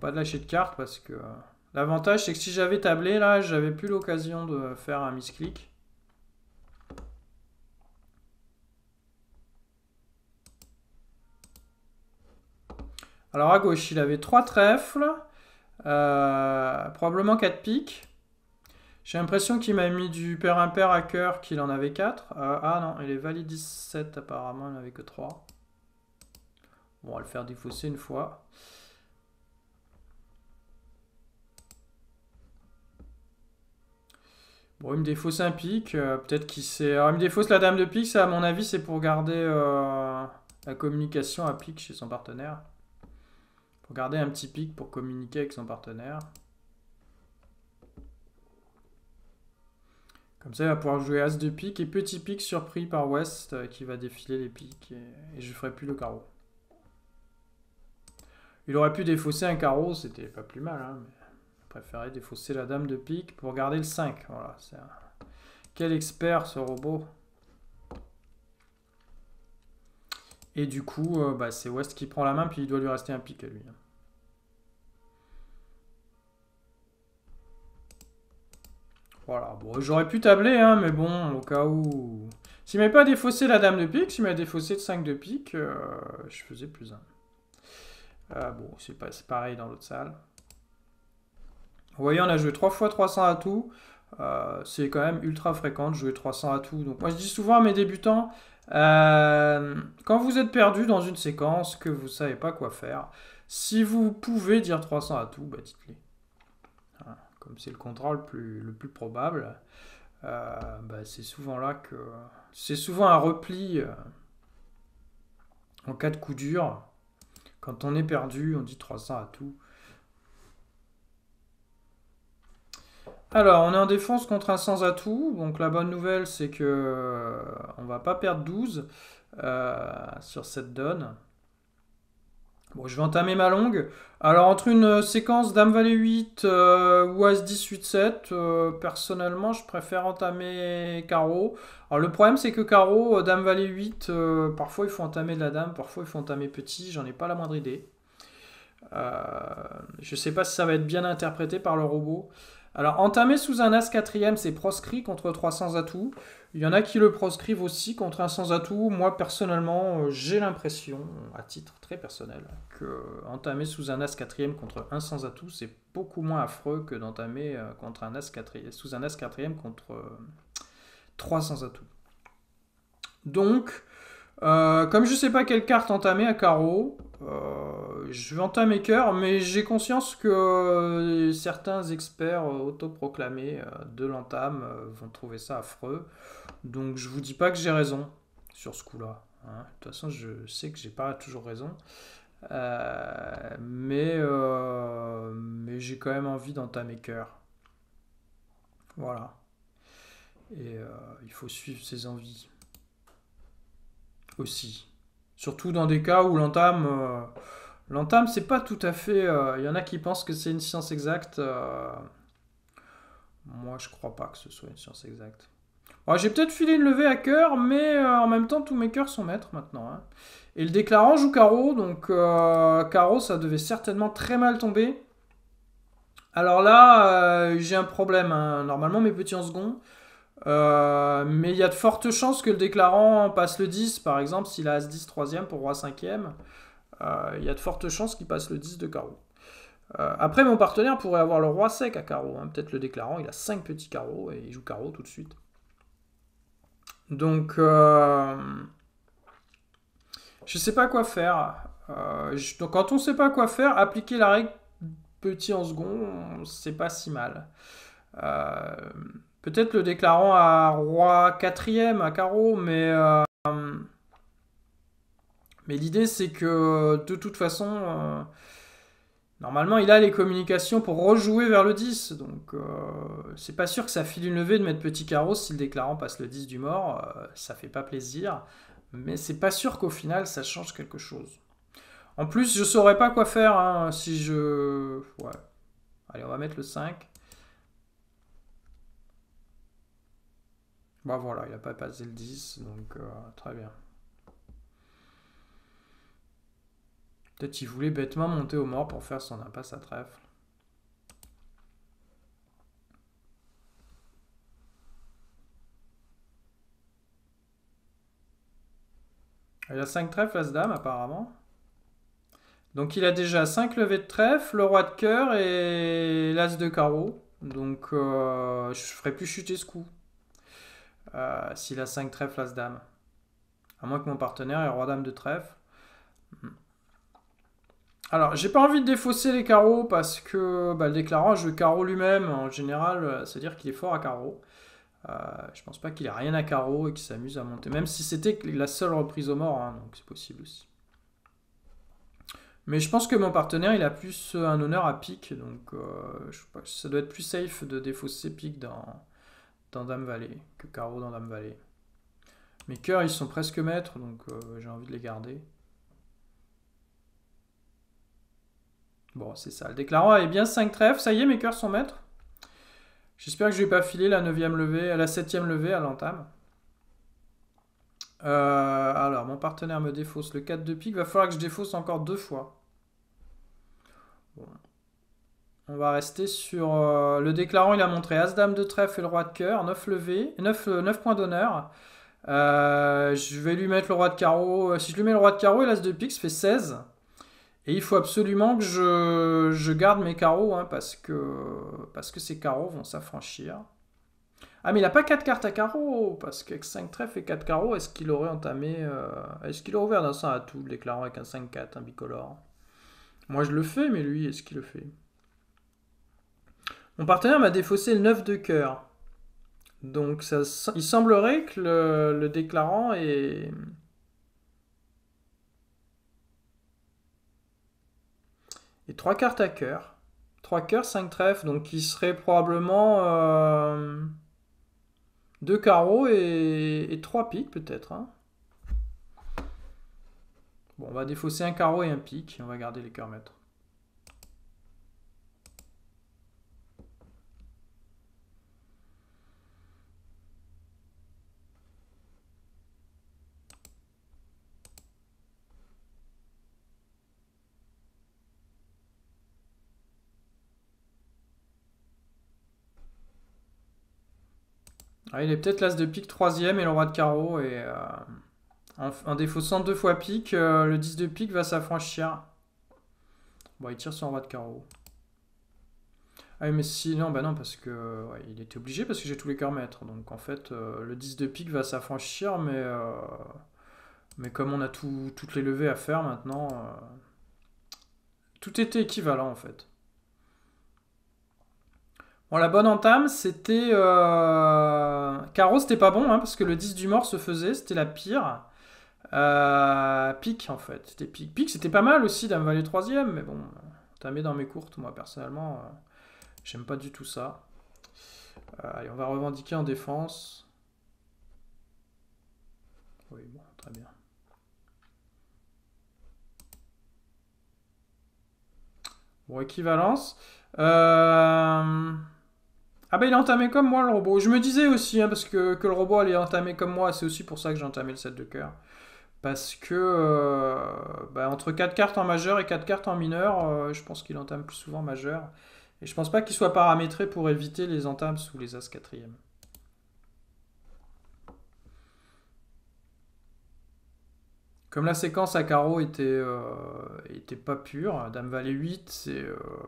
pas de lâcher de carte parce que euh, l'avantage c'est que si j'avais tablé là, j'avais plus l'occasion de faire un misclick. Alors à gauche, il avait 3 trèfles, euh, probablement 4 piques. J'ai l'impression qu'il m'a mis du père impair à cœur, qu'il en avait 4. Euh, ah non, il est valide 17 apparemment, il avait que 3. Bon, on va le faire défausser une fois. Bon, il me défausse un pic, euh, peut-être qu'il sait... Alors, il me défausse la dame de pique, ça, à mon avis, c'est pour garder euh, la communication à pique chez son partenaire. Pour garder un petit pic pour communiquer avec son partenaire. Comme ça, il va pouvoir jouer As de pique et petit pic surpris par West euh, qui va défiler les piques et, je je ferai plus le carreau. Il aurait pu défausser un carreau, c'était pas plus mal, hein, préférez défausser la dame de pique pour garder le 5. Voilà, un... Quel expert ce robot Et du coup, euh, bah, c'est West qui prend la main, puis il doit lui rester un pique à lui. Hein. Voilà, bon, j'aurais pu tabler, hein, mais bon, au cas où... S'il m'avait pas défaussé la dame de pique, s'il m'avait défaussé le 5 de pique, euh, je faisais plus 1. Euh, bon, c'est pareil dans l'autre salle. Vous voyez, on a joué 3 fois 300 atouts. tout. Euh, c'est quand même ultra fréquent de jouer 300 atouts. Donc moi je dis souvent à mes débutants, euh, quand vous êtes perdu dans une séquence, que vous ne savez pas quoi faire, si vous pouvez dire 300 atouts, bah dites-les. Comme c'est le contrat le plus, probable, euh, bah, c'est souvent là que... C'est souvent un repli en cas de coup dur. Quand on est perdu, on dit 300 à tout. Alors, on est en défense contre un sans atout. Donc, la bonne nouvelle, c'est que euh, on va pas perdre 12 euh, sur cette donne. Bon, je vais entamer ma longue. Alors, entre une euh, séquence Dame Valet 8 ou As 18 7, personnellement, je préfère entamer Carreau. Alors, le problème, c'est que Carreau, Dame Valet 8, parfois il faut entamer de la Dame, parfois il faut entamer petit. J'en ai pas la moindre idée. je sais pas si ça va être bien interprété par le robot. Alors, entamer sous un As quatrième, c'est proscrit contre 300 atouts. Il y en a qui le proscrivent aussi contre un sans atout. Moi, personnellement, euh, j'ai l'impression, à titre très personnel, que entamer sous un As quatrième contre un sans atout, c'est beaucoup moins affreux que d'entamer euh, contre un As quatrième, sous un As quatrième contre 300 euh, atouts. Donc, comme je ne sais pas quelle carte entamer à carreau, euh, je vais entamer mes mais j'ai conscience que euh, certains experts euh, autoproclamés de l'entame vont trouver ça affreux. Donc je vous dis pas que j'ai raison sur ce coup-là. Hein. De toute façon, je sais que j'ai pas toujours raison. mais mais j'ai quand même envie d'entamer cœur. Voilà. Et il faut suivre ses envies aussi. Surtout dans des cas où l'entame, euh, l'entame, c'est pas tout à fait. Euh, il y en a qui pensent que c'est une science exacte. Euh, moi, je crois pas que ce soit une science exacte. j'ai peut-être filé une levée à cœur, mais en même temps, tous mes cœurs sont maîtres maintenant. Hein. Et le déclarant joue carreau, donc carreau, ça devait certainement très mal tomber. Alors là, j'ai un problème. Hein. Normalement, mes petits en second euh, mais il y a de fortes chances que le déclarant passe le 10, par exemple, s'il a As-10 troisième pour Roi 5ème, euh, il y a de fortes chances qu'il passe le 10 de carreau. Euh, après, mon partenaire pourrait avoir le Roi sec à carreau, hein. peut-être le déclarant, il a 5 petits carreaux et il joue carreau tout de suite. Donc, je ne sais pas quoi faire. donc, quand on ne sait pas quoi faire, appliquer la règle petit en second, c'est pas si mal. Euh, Peut-être le déclarant à roi 4 quatrième, à carreau, mais, euh, mais l'idée c'est que de toute façon, euh, normalement il a les communications pour rejouer vers le 10, donc euh, c'est pas sûr que ça file une levée de mettre petit carreau si le déclarant passe le 10 du mort, ça fait pas plaisir, mais c'est pas sûr qu'au final ça change quelque chose. En plus, je saurais pas quoi faire hein, si je... Ouais. Allez, on va mettre le 5. Bah voilà, il n'a pas passé le 10, donc euh, très bien. Peut-être qu'il voulait bêtement monter au mort pour faire son impasse à trèfle. Il a 5 trèfles à dame apparemment. Donc il a déjà 5 levées de trèfle, le roi de cœur et l'as de carreau. Donc euh, je ne ferai plus chuter ce coup. Euh, s'il a 5 trèfles as dame. À moins que mon partenaire ait roi dame de trèfle. Hmm. Alors, j'ai pas envie de défausser les carreaux parce que bah, le déclarage le carreau lui-même, en général, euh, c'est-à-dire qu'il est fort à carreau. Euh, je pense pas qu'il ait rien à carreau et qu'il s'amuse à monter, même si c'était la seule reprise au mort, hein, donc c'est possible aussi. Mais je pense que mon partenaire, il a plus un honneur à pique, donc je sais pas, ça doit être plus safe de défausser pique dans, dans Dame Vallée, que carreau dans Dame Vallée. Mes cœurs, ils sont presque maîtres, donc euh, j'ai envie de les garder. Bon, c'est ça. Le déclarant et bien 5 trèfles. Ça y est, mes cœurs sont maîtres. J'espère que je ne vais pas filer la 9 levée, la 7 ème levée à l'entame. Euh, alors, mon partenaire me défausse le 4 de pique. Va falloir que je défausse encore deux fois. Bon, on va rester sur euh, le déclarant. Il a montré As-Dame de trèfle et le roi de cœur, 9 9, 9 points d'honneur. Euh, je vais lui mettre le roi de carreau. Euh, si je lui mets le roi de carreau et l'as de pique, ça fait 16. Et il faut absolument que je, garde mes carreaux hein, parce, que, ces carreaux vont s'affranchir. Ah mais il n'a pas 4 cartes à carreaux parce qu'avec 5 trèfles et 4 carreaux, est-ce qu'il aurait entamé... est-ce qu'il aurait ouvert un sens à tout le déclarant avec un 5-4, un bicolore Moi je le fais, mais lui, est-ce qu'il le fait mon partenaire m'a défaussé le 9 de cœur. Donc ça, il semblerait que le, déclarant est Et trois cartes à cœur. Trois cœurs, 5 trèfles, donc il serait probablement euh, deux 2 carreaux et, et 3 piques peut-être. Hein. Bon, on va défausser un carreau et un pique, on va garder les cœurs maîtres. Ah, il est peut-être l'as de pique troisième et le roi de carreau. Et euh, en, en, deux fois pique, euh, le 10 de pique va s'affranchir. Bon, il tire sur le roi de carreau. Ah mais si, non, bah non, parce que il était obligé parce que j'ai tous les cœurs maîtres. Donc en fait, euh, le 10 de pique va s'affranchir, mais, mais comme on a tout, toutes les levées à faire maintenant, tout était équivalent en fait. Bon, la bonne entame, c'était. Euh, Caro, c'était pas bon, hein, parce que le 10 du mort se faisait, c'était la pire. Euh, pique, en fait. C'était pique. Pique, c'était pas mal aussi Dame Valet 3 mais bon, mis dans mes courtes, moi, personnellement, euh, j'aime pas du tout ça. allez, on va revendiquer en défense. Oui, bon, très bien. Bon, équivalence. Euh. Ah bah il est entamé comme moi le robot. Je me disais aussi, hein, parce que, le robot allait entamer comme moi, c'est aussi pour ça que j'ai entamé le set de cœur. Parce que euh, bah, entre 4 cartes en majeur et 4 cartes en mineur, euh, je pense qu'il entame plus souvent majeur. Et je pense pas qu'il soit paramétré pour éviter les entames sous les As 4 Comme la séquence à carreau était, euh, était pas pure, dame valet 8,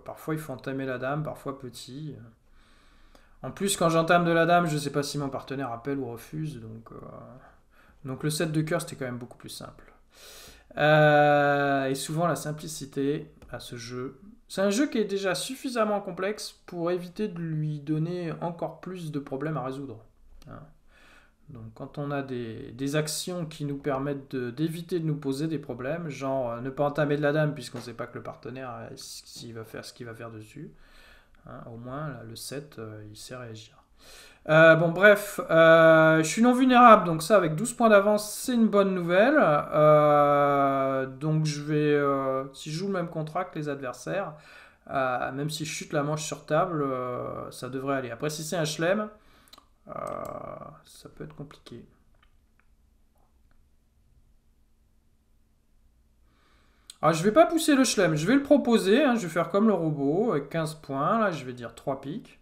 parfois il faut entamer la dame, parfois petit. En plus, quand j'entame de la dame, je ne sais pas si mon partenaire appelle ou refuse. Donc, euh, donc le set de cœur, c'était quand même beaucoup plus simple. Euh, et souvent, la simplicité à ce jeu. C'est un jeu qui est déjà suffisamment complexe pour éviter de lui donner encore plus de problèmes à résoudre. Hein. Donc quand on a des, actions qui nous permettent d'éviter de, nous poser des problèmes, genre euh, ne pas entamer de la dame puisqu'on ne sait pas que le partenaire s'il va faire ce qu'il va faire dessus, Hein, au moins, le 7, euh, il sait réagir. Euh, bon, bref, euh, je suis non vulnérable, donc ça, avec 12 points d'avance, c'est une bonne nouvelle. donc, je vais, si je joue le même contrat que les adversaires, même si je chute la manche sur table, ça devrait aller. Après, si c'est un chelem, ça peut être compliqué. Alors, ah, je vais pas pousser le chelem, je vais le proposer. Hein, je vais faire comme le robot, avec 15 points. Là, je vais dire 3 piques.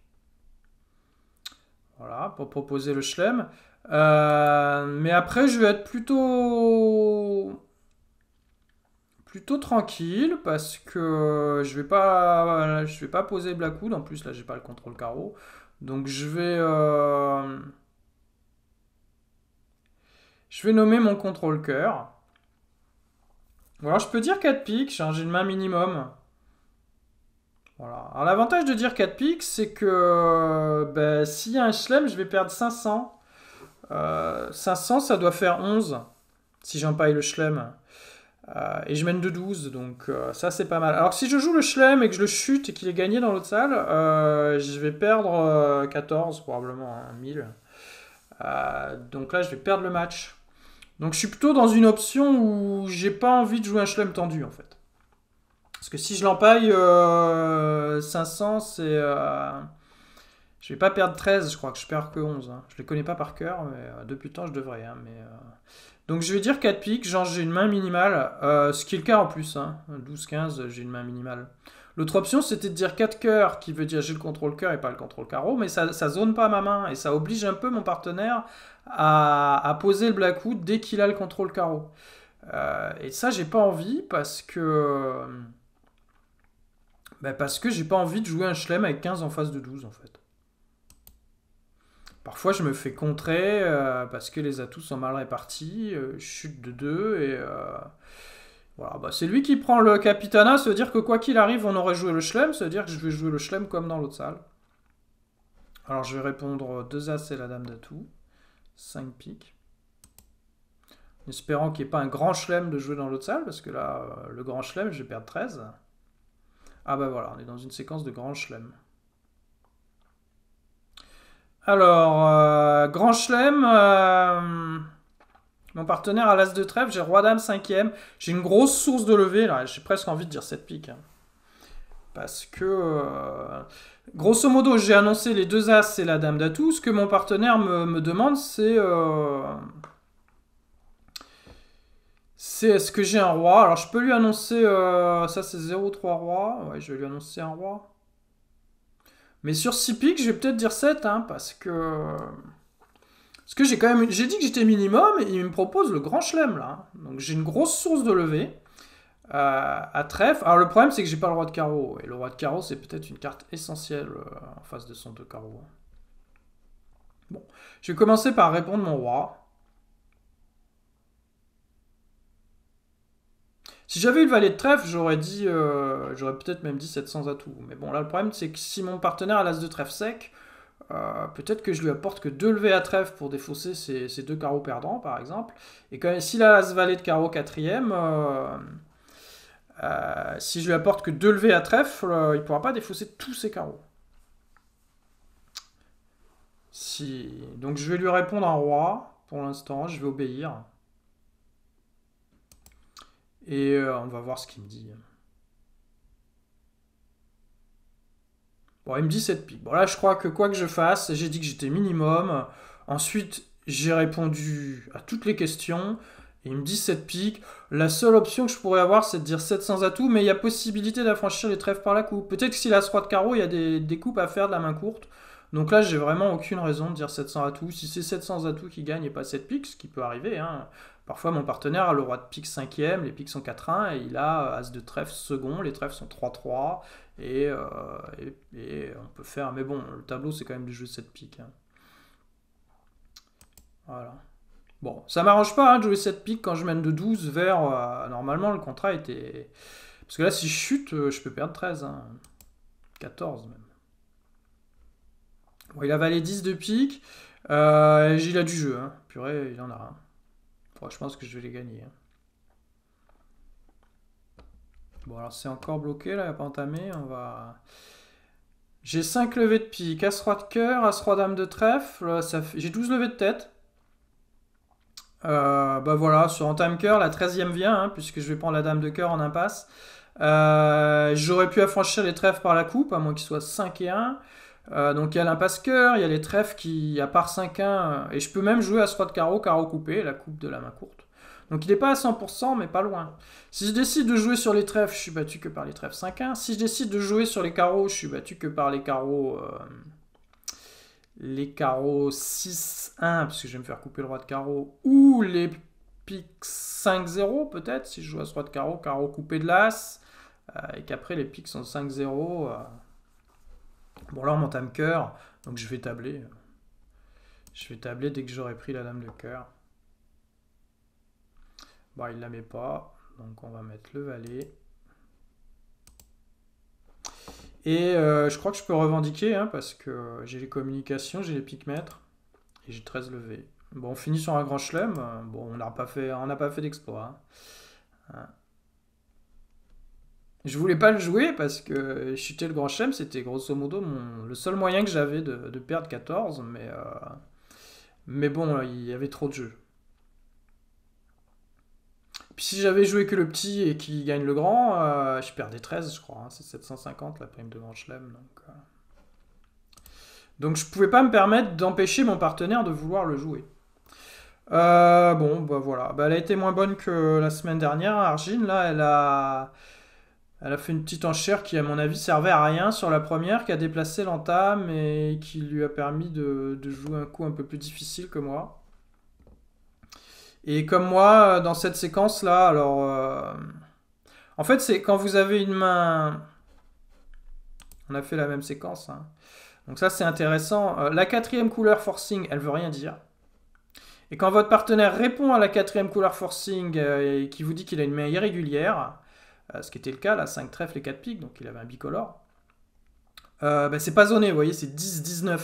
Voilà, pour proposer le chelem. Euh, mais après, je vais être plutôt plutôt tranquille parce que je vais pas je vais pas poser Blackwood en plus là j'ai pas le contrôle carreau donc je vais euh, je vais nommer mon contrôle cœur alors je peux dire 4 piques, j'ai une main minimum. Voilà. Alors l'avantage de dire 4 piques, c'est que ben, s'il y a un chelem, je vais perdre 500. 500, euh, ça doit faire 11 si j'empaille le chelem. Euh, et je mène de 12, donc euh, ça c'est pas mal. Alors si je joue le chelem et que je le chute et qu'il est gagné dans l'autre salle, je vais perdre 14 probablement, 1000. Hein, donc là je vais perdre le match. Donc je suis plutôt dans une option où j'ai pas envie de jouer un chelem tendu en fait. Parce que si je l'empaille, 500 euh, c'est... Euh, je vais pas perdre 13, je crois que je perds que 11. Je hein. Je les connais pas par cœur, mais euh, depuis le temps je devrais. Hein, mais, euh. Donc je vais dire 4 piques, genre j'ai une main minimale, ce qui est le cas en plus. Hein. 12-15, j'ai une main minimale. L'autre option, c'était de dire 4 cœurs, qui veut dire j'ai le contrôle cœur et pas le contrôle carreau, mais ça, ça zone pas ma main et ça oblige un peu mon partenaire à, poser le Blackwood dès qu'il a le contrôle carreau. Euh, et ça, j'ai pas envie parce que. Euh, bah, parce que j'ai pas envie de jouer un Schlem avec 15 en face de 12 en fait. Parfois, je me fais contrer euh, parce que les atouts sont mal répartis, chute de 2 et. Voilà, bah, c'est lui qui prend le Capitana, se dire que quoi qu'il arrive, on aurait joué le Schlem, se dire que je vais jouer le Schlem comme dans l'autre salle. Alors je vais répondre 2 As et la Dame d'atout. 5 piques. En espérant qu'il n'y ait pas un grand chelem de jouer dans l'autre salle, parce que là, euh, le grand chelem, je vais perdre 13. Ah bah voilà, on est dans une séquence de grand chelem. Alors, euh, grand chelem, euh, mon partenaire à l'as de trèfle, j'ai roi dame 5ème. J'ai une grosse source de levée, là, j'ai presque envie de dire 7 pique. Hein. Parce que... Grosso modo, j'ai annoncé les deux As et la Dame d'atout. Ce que mon partenaire me, demande, c'est... Euh, c'est est-ce que j'ai un roi Alors, je peux lui annoncer... Euh, ça, c'est 0-3 roi. Ouais, je vais lui annoncer un roi. Mais sur 6 piques, je vais peut-être dire 7, hein, parce que... Parce que j'ai quand même... J'ai dit que j'étais minimum, et il me propose le grand chelem, là. Donc, j'ai une grosse source de levée à, trèfle. Alors le problème c'est que j'ai pas le roi de carreau. Et le roi de carreau c'est peut-être une carte essentielle euh, en face de son deux carreaux. Bon, je vais commencer par répondre mon roi. Si j'avais eu le valet de trèfle, j'aurais dit, euh, j'aurais peut-être même dit 700 atouts. Mais bon, là, le problème, c'est que si mon partenaire a l'as de trèfle sec, euh, peut-être que je lui apporte que deux levées à trèfle pour défausser ses, deux carreaux perdants, par exemple. Et quand même s'il a l'as valet de carreau quatrième, euh, si je lui apporte que deux levées à trèfle, euh, il ne pourra pas défausser tous ses carreaux. Si... Donc je vais lui répondre un roi, pour l'instant, je vais obéir. Et euh, on va voir ce qu'il me dit. Bon, il me dit 7 pique. Bon, là, je crois que quoi que je fasse, j'ai dit que j'étais minimum. Ensuite, j'ai répondu à toutes les questions. Et il me dit 7 piques. La seule option que je pourrais avoir, c'est de dire 700 atouts, mais il y a possibilité d'affranchir les trèfles par la coupe. Peut-être que s'il a ce roi de carreau, il y a des, coupes à faire de la main courte. Donc là, j'ai vraiment aucune raison de dire 700 atouts. Si c'est 700 atouts qui gagne et pas 7 piques, ce qui peut arriver, hein. parfois mon partenaire a le roi de pique 5 e les piques sont 4-1, et il a euh, as de trèfle second, les trèfles sont 3-3, euh, et, on peut faire. Mais bon, le tableau, c'est quand même du jeu de 7 piques. Voilà. Bon, ça m'arrange pas hein, de jouer cette pique quand je mène de 12 vers. Euh, normalement, le contrat était. Parce que là, si je chute, euh, je peux perdre 13. 14 hein. même. Bon, il avait les 10 de pique. Euh, il a du jeu. Hein. Purée, il en a un. je pense que je vais les gagner. Hein. Bon, alors c'est encore bloqué là, pas entamé. On va. J'ai 5 levées de pique. As-Roi de cœur, As-Roi Dame de trèfle. fait... J'ai 12 levées de tête. Euh, bah voilà, sur un time cœur, la 13e vient, hein, puisque je vais prendre la dame de cœur en impasse. Euh, j'aurais pu affranchir les trèfles par la coupe, à moins qu'il soit 5 et 1. Euh, donc il y a l'impasse cœur, il y a les trèfles qui, à part 5-1, euh, et je peux même jouer à ce roi de carreau, carreau coupé, la coupe de la main courte. Donc il n'est pas à 100%, mais pas loin. Si je décide de jouer sur les trèfles, je suis battu que par les trèfles 5-1. Si je décide de jouer sur les carreaux, je suis battu que par les carreaux les carreaux 6-1, parce que je vais me faire couper le roi de carreau, ou les piques 5-0 peut-être, si je joue à ce roi de carreau, carreau coupé de l'as, euh, et qu'après les piques sont 5-0. Euh. Bon là on m'entame cœur, donc je vais tabler. Je vais tabler dès que j'aurai pris la dame de cœur. Bon, il la met pas, donc on va mettre le valet. Et euh, je crois que je peux revendiquer, hein, parce que j'ai les communications, j'ai les picmètres, et j'ai 13 levées. Bon, on finit sur un grand chelem. Hein. Bon, on n'a pas fait, on n'a pas fait d'exploit. Hein. Je voulais pas le jouer parce que chuter le grand chelem, c'était grosso modo le seul moyen que j'avais de, perdre 14, mais, euh, mais bon, il y avait trop de jeux si j'avais joué que le petit et qu'il gagne le grand, euh, je perdais 13, je crois. Hein, c'est 750 la prime de manchelem Donc, je euh. ne je pouvais pas me permettre d'empêcher mon partenaire de vouloir le jouer. Euh, bon, bah voilà. Bah, elle a été moins bonne que la semaine dernière, Argin. Là, elle a... elle a fait une petite enchère qui, à mon avis, servait à rien sur la première, qui a déplacé l'entame et qui lui a permis de jouer un coup un peu plus difficile que moi. Et comme moi, euh, dans cette séquence-là, alors... Euh, en fait, c'est quand vous avez une main... On a fait la même séquence. Hein. Donc ça, c'est intéressant. Euh, la quatrième couleur forcing, elle veut rien dire. Et quand votre partenaire répond à la quatrième couleur forcing et qui vous dit qu'il a une main irrégulière, ce qui était le cas, là, 5 trèfles et 4 piques, donc il avait un bicolore, ben, c'est pas zoné, vous voyez, c'est 10-19.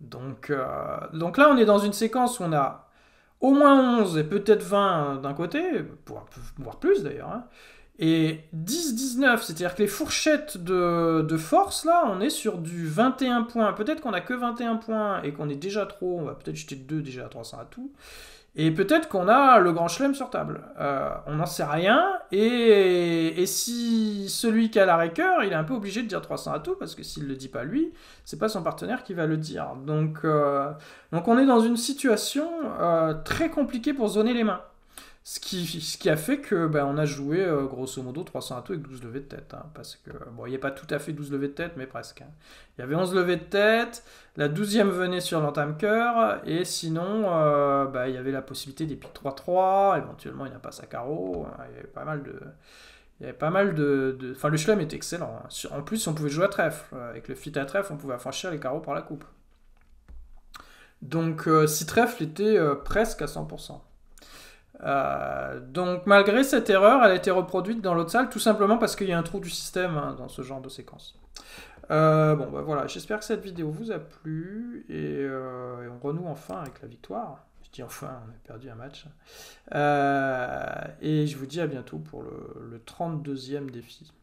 Donc, donc là, on est dans une séquence où on a au moins 11 et peut-être 20 d'un côté, voire plus d'ailleurs. Hein. Et 10-19, c'est-à-dire que les fourchettes de, force, là, on est sur du 21 points. Peut-être qu'on a que 21 points et qu'on est déjà trop, on va peut-être jeter 2 déjà à 300 à tout. Et peut-être qu'on a le grand chelem sur table. Euh, on n'en sait rien. Et, et, si celui qui a la cœur, il est un peu obligé de dire 300 à tout, parce que s'il ne le dit pas lui, c'est pas son partenaire qui va le dire. Donc, euh, donc on est dans une situation euh, très compliquée pour zoner les mains. Ce qui, a fait que ben, on a joué euh, grosso modo 300 atouts avec 12 levées de tête. Hein, parce que, bon, il n'y a pas tout à fait 12 levées de tête, mais presque. Hein. Il y avait 11 levées de tête, la 12e venait sur l'entame-coeur, et sinon, euh, ben, il y avait la possibilité des piques 3-3, éventuellement il n'y a pas à carreau, hein, il y avait pas mal de. Il y avait pas mal de. Enfin, le schlem était excellent. En plus, on pouvait jouer à trèfle. Euh, avec le fit à trèfle, on pouvait affranchir les carreaux par la coupe. Donc, si trèfle était presque à 100%. Euh, donc malgré cette erreur, elle a été reproduite dans l'autre salle, tout simplement parce qu'il y a un trou du système hein, dans ce genre de séquence. Euh, bon, bah voilà, j'espère que cette vidéo vous a plu, euh, et, on renoue enfin avec la victoire. Je dis enfin, on a perdu un match. et je vous dis à bientôt pour le, le 32e défi.